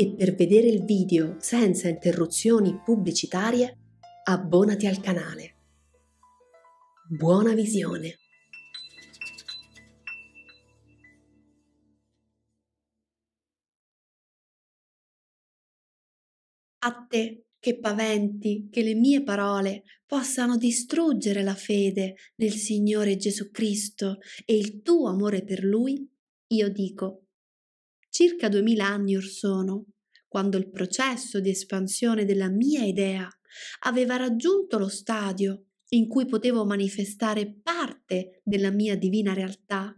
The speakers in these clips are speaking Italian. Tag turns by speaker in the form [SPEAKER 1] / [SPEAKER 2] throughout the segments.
[SPEAKER 1] e per vedere il video senza interruzioni pubblicitarie, abbonati al canale. Buona visione! A te che paventi che le mie parole possano distruggere la fede nel Signore Gesù Cristo e il tuo amore per Lui, io dico circa 2000 anni or sono, quando il processo di espansione della mia idea aveva raggiunto lo stadio in cui potevo manifestare parte della mia divina realtà.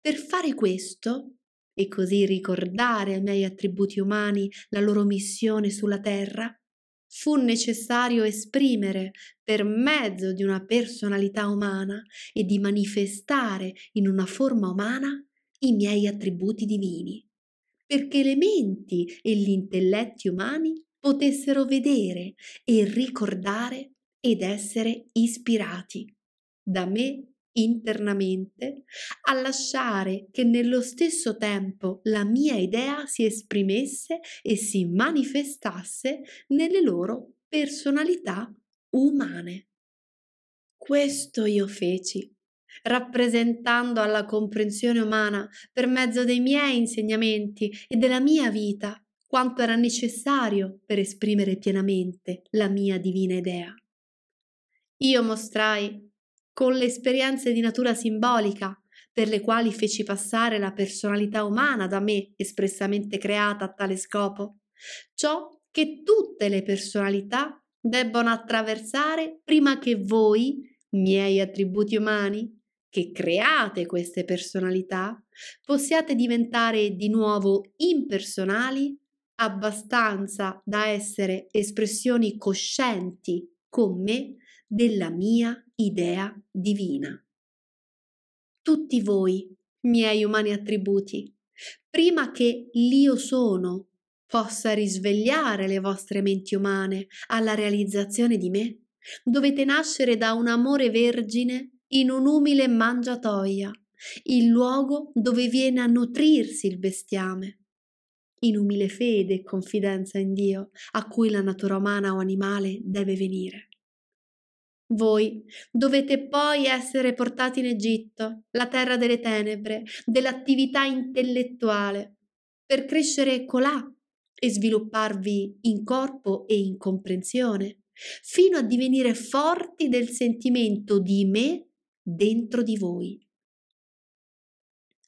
[SPEAKER 1] Per fare questo, e così ricordare ai miei attributi umani la loro missione sulla terra, fu necessario esprimere per mezzo di una personalità umana e di manifestare in una forma umana i miei attributi divini perché le menti e gli intelletti umani potessero vedere e ricordare ed essere ispirati da me internamente a lasciare che nello stesso tempo la mia idea si esprimesse e si manifestasse nelle loro personalità umane. Questo io feci rappresentando alla comprensione umana, per mezzo dei miei insegnamenti e della mia vita, quanto era necessario per esprimere pienamente la mia divina idea. Io mostrai, con le esperienze di natura simbolica, per le quali feci passare la personalità umana da me espressamente creata a tale scopo, ciò che tutte le personalità debbono attraversare prima che voi, miei attributi umani, che create queste personalità, possiate diventare di nuovo impersonali abbastanza da essere espressioni coscienti con me della mia idea divina. Tutti voi, miei umani attributi, prima che l'io sono possa risvegliare le vostre menti umane alla realizzazione di me, dovete nascere da un amore vergine in un'umile mangiatoia, il luogo dove viene a nutrirsi il bestiame. In umile fede e confidenza in Dio, a cui la natura umana o animale deve venire. Voi dovete poi essere portati in Egitto, la terra delle tenebre, dell'attività intellettuale, per crescere colà e svilupparvi in corpo e in comprensione, fino a divenire forti del sentimento di me dentro di voi.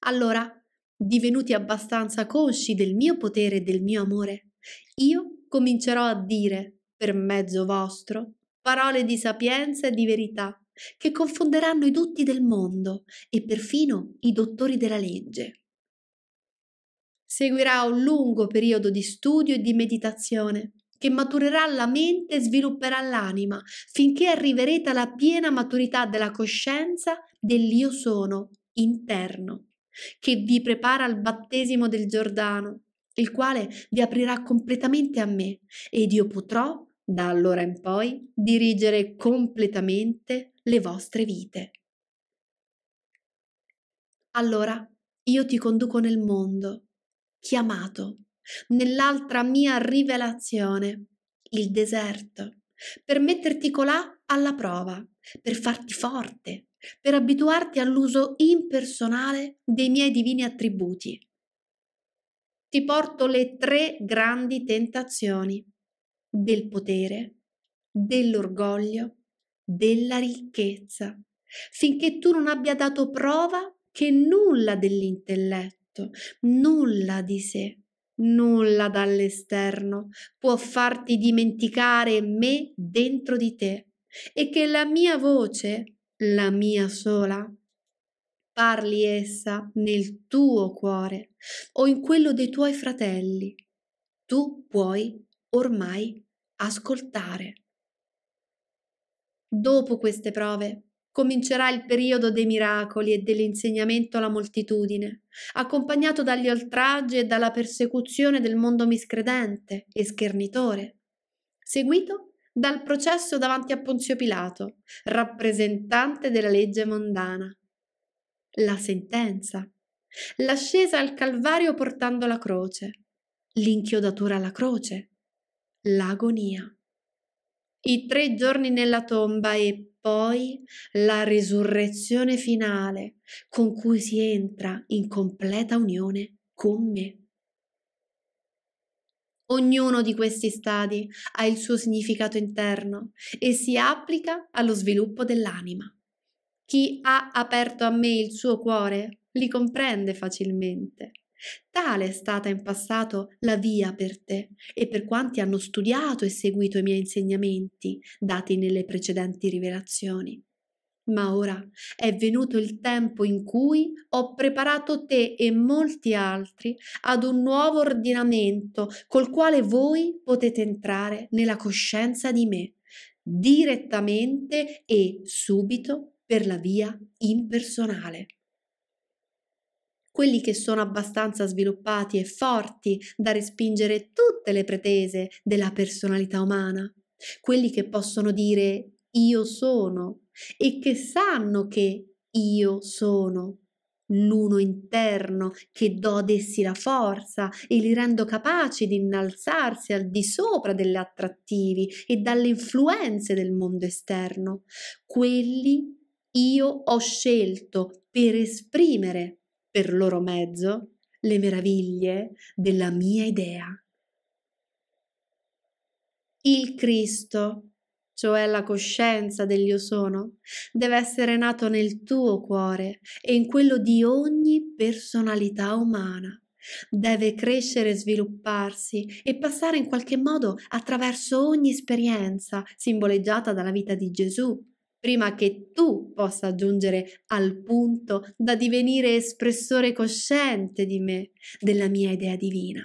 [SPEAKER 1] Allora, divenuti abbastanza consci del mio potere e del mio amore, io comincerò a dire, per mezzo vostro, parole di sapienza e di verità che confonderanno i dotti del mondo e perfino i dottori della legge. Seguirà un lungo periodo di studio e di meditazione, che maturerà la mente e svilupperà l'anima, finché arriverete alla piena maturità della coscienza dell'io sono interno, che vi prepara al battesimo del Giordano, il quale vi aprirà completamente a me ed io potrò, da allora in poi, dirigere completamente le vostre vite. Allora io ti conduco nel mondo, chiamato nell'altra mia rivelazione, il deserto, per metterti colà alla prova, per farti forte, per abituarti all'uso impersonale dei miei divini attributi. Ti porto le tre grandi tentazioni del potere, dell'orgoglio, della ricchezza, finché tu non abbia dato prova che nulla dell'intelletto, nulla di sé, Nulla dall'esterno può farti dimenticare me dentro di te e che la mia voce, la mia sola, parli essa nel tuo cuore o in quello dei tuoi fratelli. Tu puoi ormai ascoltare. Dopo queste prove, comincerà il periodo dei miracoli e dell'insegnamento alla moltitudine, accompagnato dagli oltraggi e dalla persecuzione del mondo miscredente e schernitore, seguito dal processo davanti a Ponzio Pilato, rappresentante della legge mondana. La sentenza, l'ascesa al Calvario portando la croce, l'inchiodatura alla croce, l'agonia. I tre giorni nella tomba e poi la risurrezione finale con cui si entra in completa unione con me. Ognuno di questi stadi ha il suo significato interno e si applica allo sviluppo dell'anima. Chi ha aperto a me il suo cuore li comprende facilmente. Tale è stata in passato la via per te e per quanti hanno studiato e seguito i miei insegnamenti dati nelle precedenti rivelazioni. Ma ora è venuto il tempo in cui ho preparato te e molti altri ad un nuovo ordinamento col quale voi potete entrare nella coscienza di me, direttamente e subito per la via impersonale quelli che sono abbastanza sviluppati e forti da respingere tutte le pretese della personalità umana, quelli che possono dire io sono e che sanno che io sono l'uno interno che do ad essi la forza e li rendo capaci di innalzarsi al di sopra delle attrattivi e dalle influenze del mondo esterno. Quelli io ho scelto per esprimere per loro mezzo le meraviglie della mia idea. Il Cristo, cioè la coscienza del io sono, deve essere nato nel tuo cuore e in quello di ogni personalità umana. Deve crescere, e svilupparsi e passare in qualche modo attraverso ogni esperienza simboleggiata dalla vita di Gesù, prima che tu possa giungere al punto da divenire espressore cosciente di me, della mia idea divina.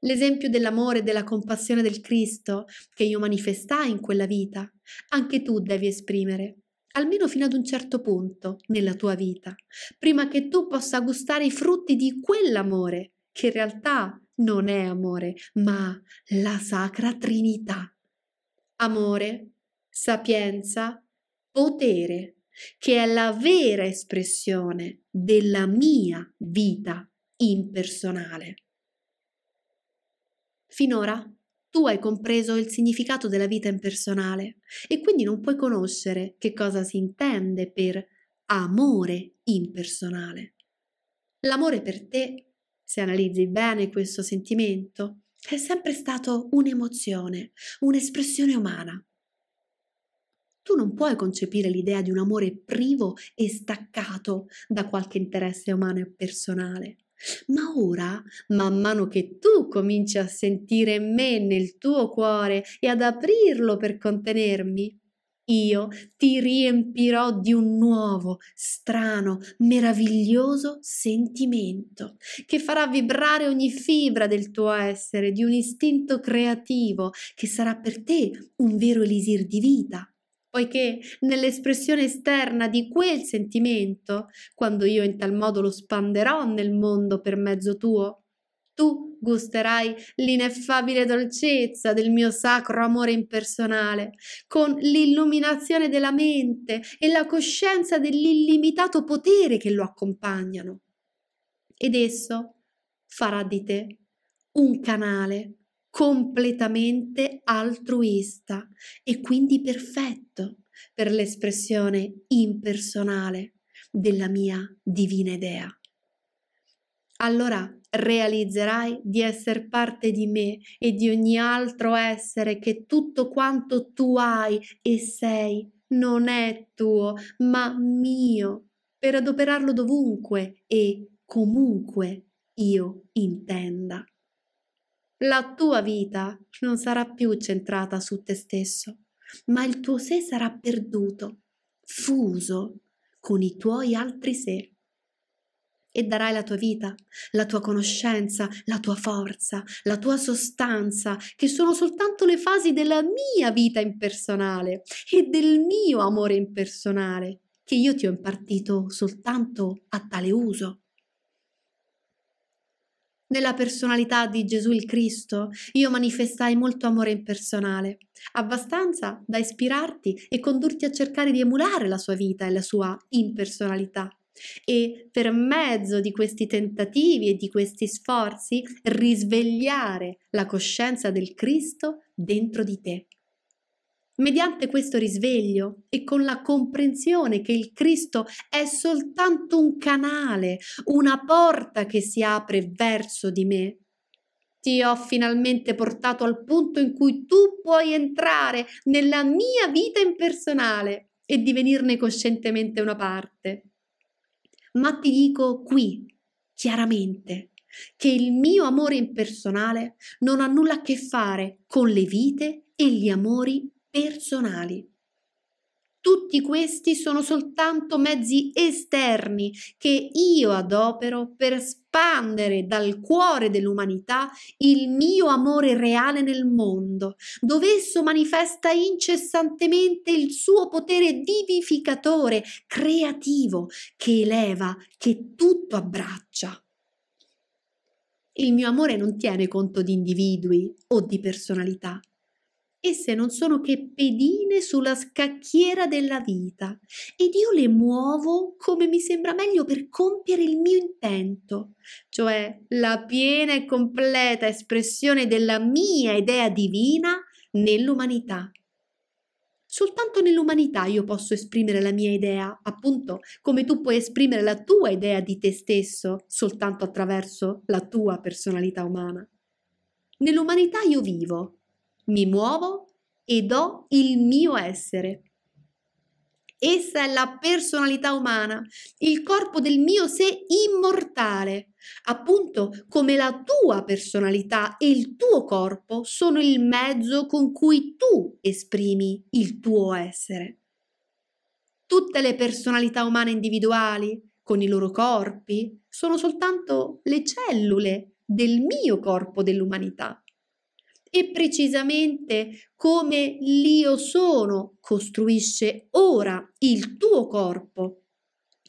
[SPEAKER 1] L'esempio dell'amore e della compassione del Cristo che io manifestai in quella vita, anche tu devi esprimere, almeno fino ad un certo punto nella tua vita, prima che tu possa gustare i frutti di quell'amore, che in realtà non è amore, ma la Sacra Trinità. Amore, sapienza, potere, che è la vera espressione della mia vita impersonale. Finora tu hai compreso il significato della vita impersonale e quindi non puoi conoscere che cosa si intende per amore impersonale. L'amore per te, se analizzi bene questo sentimento, è sempre stato un'emozione, un'espressione umana, tu non puoi concepire l'idea di un amore privo e staccato da qualche interesse umano e personale. Ma ora, man mano che tu cominci a sentire me nel tuo cuore e ad aprirlo per contenermi, io ti riempirò di un nuovo, strano, meraviglioso sentimento che farà vibrare ogni fibra del tuo essere, di un istinto creativo che sarà per te un vero elisir di vita, poiché nell'espressione esterna di quel sentimento, quando io in tal modo lo spanderò nel mondo per mezzo tuo, tu gusterai l'ineffabile dolcezza del mio sacro amore impersonale, con l'illuminazione della mente e la coscienza dell'illimitato potere che lo accompagnano. Ed esso farà di te un canale completamente altruista e quindi perfetto per l'espressione impersonale della mia divina idea. Allora realizzerai di essere parte di me e di ogni altro essere che tutto quanto tu hai e sei non è tuo, ma mio, per adoperarlo dovunque e comunque io intenda la tua vita non sarà più centrata su te stesso, ma il tuo sé sarà perduto, fuso con i tuoi altri sé. E darai la tua vita, la tua conoscenza, la tua forza, la tua sostanza, che sono soltanto le fasi della mia vita impersonale e del mio amore impersonale, che io ti ho impartito soltanto a tale uso. Nella personalità di Gesù il Cristo io manifestai molto amore impersonale, abbastanza da ispirarti e condurti a cercare di emulare la sua vita e la sua impersonalità. E per mezzo di questi tentativi e di questi sforzi risvegliare la coscienza del Cristo dentro di te. Mediante questo risveglio e con la comprensione che il Cristo è soltanto un canale, una porta che si apre verso di me, ti ho finalmente portato al punto in cui tu puoi entrare nella mia vita impersonale e divenirne coscientemente una parte. Ma ti dico qui, chiaramente, che il mio amore impersonale non ha nulla a che fare con le vite e gli amori personali. Tutti questi sono soltanto mezzi esterni che io adopero per spandere dal cuore dell'umanità il mio amore reale nel mondo, dove esso manifesta incessantemente il suo potere vivificatore, creativo, che eleva, che tutto abbraccia. Il mio amore non tiene conto di individui o di personalità Esse non sono che pedine sulla scacchiera della vita ed io le muovo come mi sembra meglio per compiere il mio intento, cioè la piena e completa espressione della mia idea divina nell'umanità. Soltanto nell'umanità io posso esprimere la mia idea, appunto come tu puoi esprimere la tua idea di te stesso soltanto attraverso la tua personalità umana. Nell'umanità io vivo, mi muovo e do il mio essere. Essa è la personalità umana, il corpo del mio sé immortale, appunto come la tua personalità e il tuo corpo sono il mezzo con cui tu esprimi il tuo essere. Tutte le personalità umane individuali, con i loro corpi, sono soltanto le cellule del mio corpo dell'umanità e precisamente come l'io sono costruisce ora il tuo corpo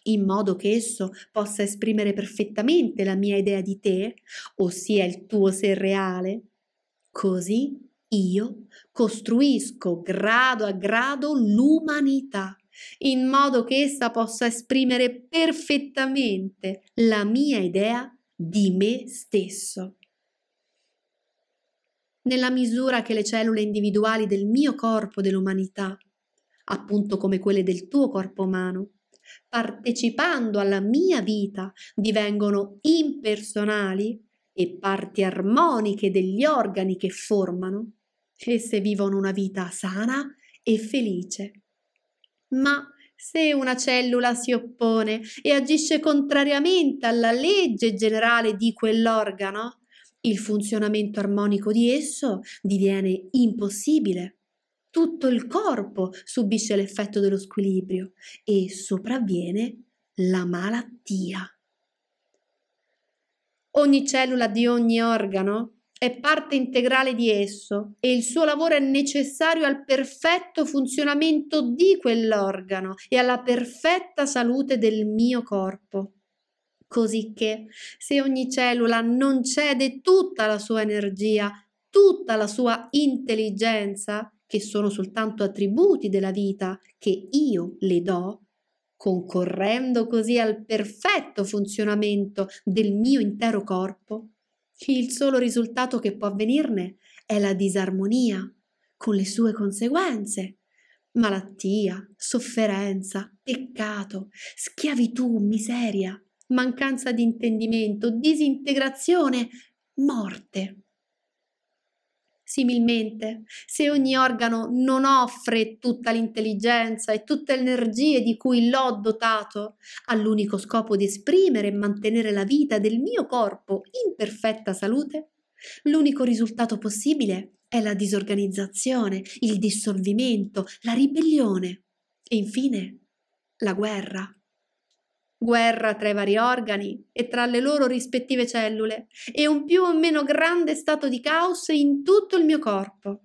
[SPEAKER 1] in modo che esso possa esprimere perfettamente la mia idea di te, ossia il tuo sé reale. Così io costruisco grado a grado l'umanità, in modo che essa possa esprimere perfettamente la mia idea di me stesso nella misura che le cellule individuali del mio corpo dell'umanità, appunto come quelle del tuo corpo umano, partecipando alla mia vita, divengono impersonali e parti armoniche degli organi che formano, esse vivono una vita sana e felice. Ma se una cellula si oppone e agisce contrariamente alla legge generale di quell'organo, il funzionamento armonico di esso diviene impossibile. Tutto il corpo subisce l'effetto dello squilibrio e sopravviene la malattia. Ogni cellula di ogni organo è parte integrale di esso e il suo lavoro è necessario al perfetto funzionamento di quell'organo e alla perfetta salute del mio corpo. Cosicché, se ogni cellula non cede tutta la sua energia, tutta la sua intelligenza, che sono soltanto attributi della vita che io le do, concorrendo così al perfetto funzionamento del mio intero corpo, il solo risultato che può avvenirne è la disarmonia, con le sue conseguenze. Malattia, sofferenza, peccato, schiavitù, miseria mancanza di intendimento, disintegrazione, morte. Similmente, se ogni organo non offre tutta l'intelligenza e tutte le energie di cui l'ho dotato, all'unico scopo di esprimere e mantenere la vita del mio corpo in perfetta salute, l'unico risultato possibile è la disorganizzazione, il dissolvimento, la ribellione e infine la guerra guerra tra i vari organi e tra le loro rispettive cellule e un più o meno grande stato di caos in tutto il mio corpo.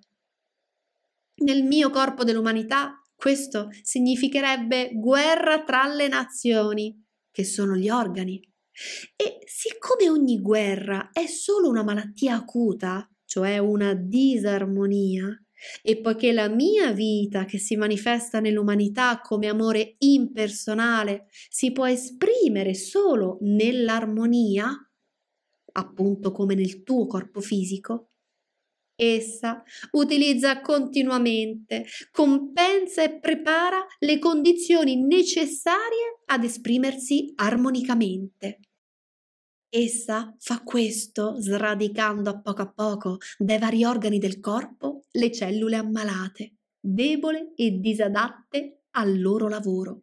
[SPEAKER 1] Nel mio corpo dell'umanità questo significherebbe guerra tra le nazioni, che sono gli organi. E siccome ogni guerra è solo una malattia acuta, cioè una disarmonia, e poiché la mia vita, che si manifesta nell'umanità come amore impersonale, si può esprimere solo nell'armonia, appunto come nel tuo corpo fisico, essa utilizza continuamente, compensa e prepara le condizioni necessarie ad esprimersi armonicamente. Essa fa questo sradicando a poco a poco dai vari organi del corpo le cellule ammalate, debole e disadatte al loro lavoro,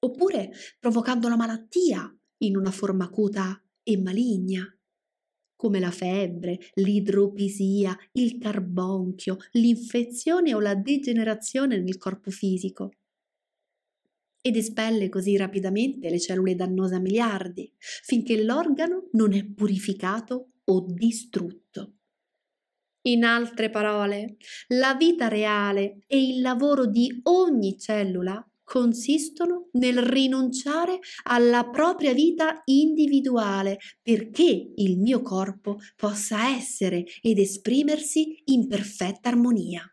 [SPEAKER 1] oppure provocando la malattia in una forma acuta e maligna, come la febbre, l'idropisia, il carbonchio, l'infezione o la degenerazione nel corpo fisico ed espelle così rapidamente le cellule dannose a miliardi, finché l'organo non è purificato o distrutto. In altre parole, la vita reale e il lavoro di ogni cellula consistono nel rinunciare alla propria vita individuale perché il mio corpo possa essere ed esprimersi in perfetta armonia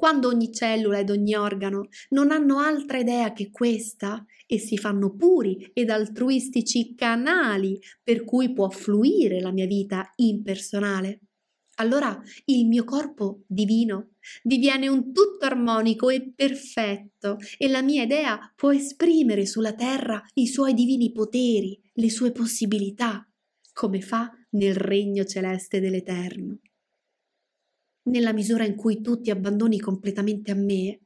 [SPEAKER 1] quando ogni cellula ed ogni organo non hanno altra idea che questa e si fanno puri ed altruistici canali per cui può fluire la mia vita impersonale. Allora il mio corpo divino diviene un tutto armonico e perfetto e la mia idea può esprimere sulla terra i suoi divini poteri, le sue possibilità, come fa nel regno celeste dell'Eterno nella misura in cui tu ti abbandoni completamente a me,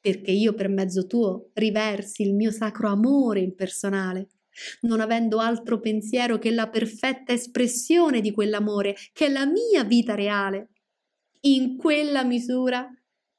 [SPEAKER 1] perché io per mezzo tuo riversi il mio sacro amore impersonale, non avendo altro pensiero che la perfetta espressione di quell'amore, che è la mia vita reale. In quella misura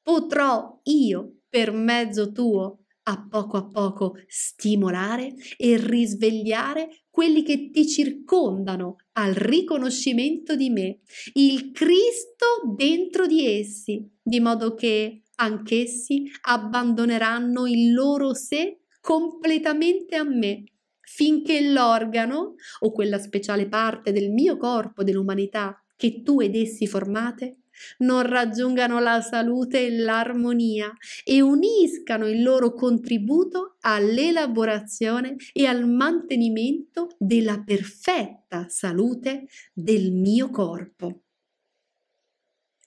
[SPEAKER 1] potrò io, per mezzo tuo, a poco a poco stimolare e risvegliare quelli che ti circondano al riconoscimento di me, il Cristo dentro di essi, di modo che anch'essi abbandoneranno il loro sé completamente a me, finché l'organo o quella speciale parte del mio corpo dell'umanità che tu ed essi formate non raggiungano la salute e l'armonia e uniscano il loro contributo all'elaborazione e al mantenimento della perfetta salute del mio corpo.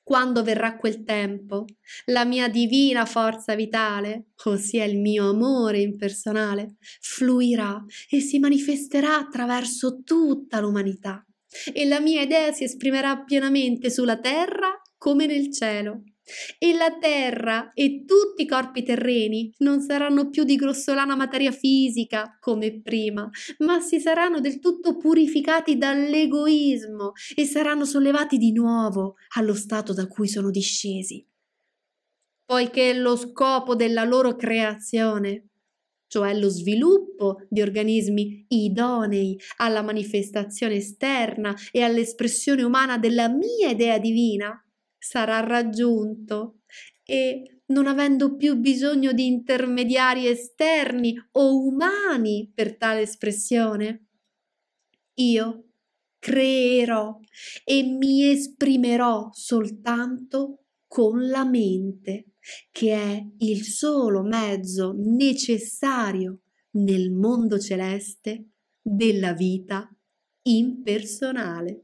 [SPEAKER 1] Quando verrà quel tempo, la mia divina forza vitale, ossia il mio amore impersonale, fluirà e si manifesterà attraverso tutta l'umanità e la mia idea si esprimerà pienamente sulla terra come nel cielo. E la terra e tutti i corpi terreni non saranno più di grossolana materia fisica come prima, ma si saranno del tutto purificati dall'egoismo e saranno sollevati di nuovo allo stato da cui sono discesi. Poiché lo scopo della loro creazione cioè lo sviluppo di organismi idonei alla manifestazione esterna e all'espressione umana della mia idea divina, sarà raggiunto e non avendo più bisogno di intermediari esterni o umani per tale espressione. Io creerò e mi esprimerò soltanto con la mente, che è il solo mezzo necessario nel mondo celeste della vita impersonale.